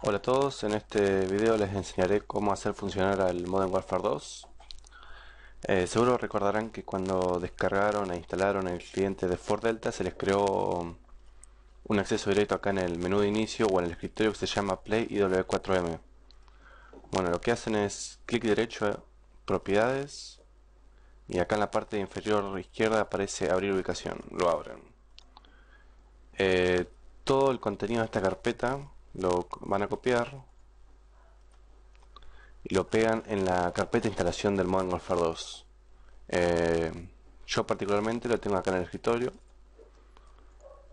Hola a todos, en este video les enseñaré cómo hacer funcionar al Modern Warfare 2 eh, Seguro recordarán que cuando descargaron e instalaron el cliente de Ford Delta se les creó un acceso directo acá en el menú de inicio o en el escritorio que se llama Play IW4M Bueno, lo que hacen es clic derecho Propiedades y acá en la parte inferior izquierda aparece Abrir ubicación, lo abren eh, Todo el contenido de esta carpeta lo van a copiar y lo pegan en la carpeta de instalación del Modern Warfare 2 eh, yo particularmente lo tengo acá en el escritorio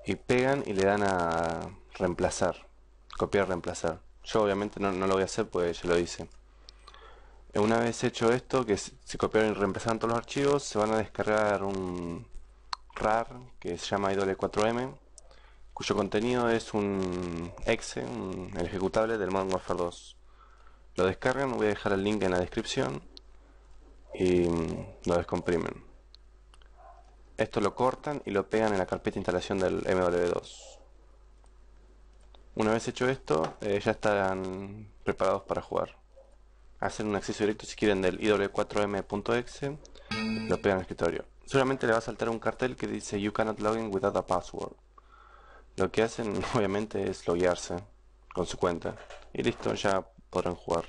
y pegan y le dan a reemplazar copiar reemplazar yo obviamente no, no lo voy a hacer porque ya lo hice eh, una vez hecho esto que se copiaron y reemplazaron todos los archivos se van a descargar un RAR que se llama IW4M cuyo contenido es un exe, un, el ejecutable del Modern Warfare 2. Lo descargan, voy a dejar el link en la descripción y mm, lo descomprimen. Esto lo cortan y lo pegan en la carpeta de instalación del MW2. Una vez hecho esto, eh, ya estarán preparados para jugar. Hacen un acceso directo si quieren del iw4m.exe, lo pegan al escritorio. Solamente le va a saltar un cartel que dice You cannot login without a password. Lo que hacen obviamente es loguearse con su cuenta y listo, ya podrán jugar.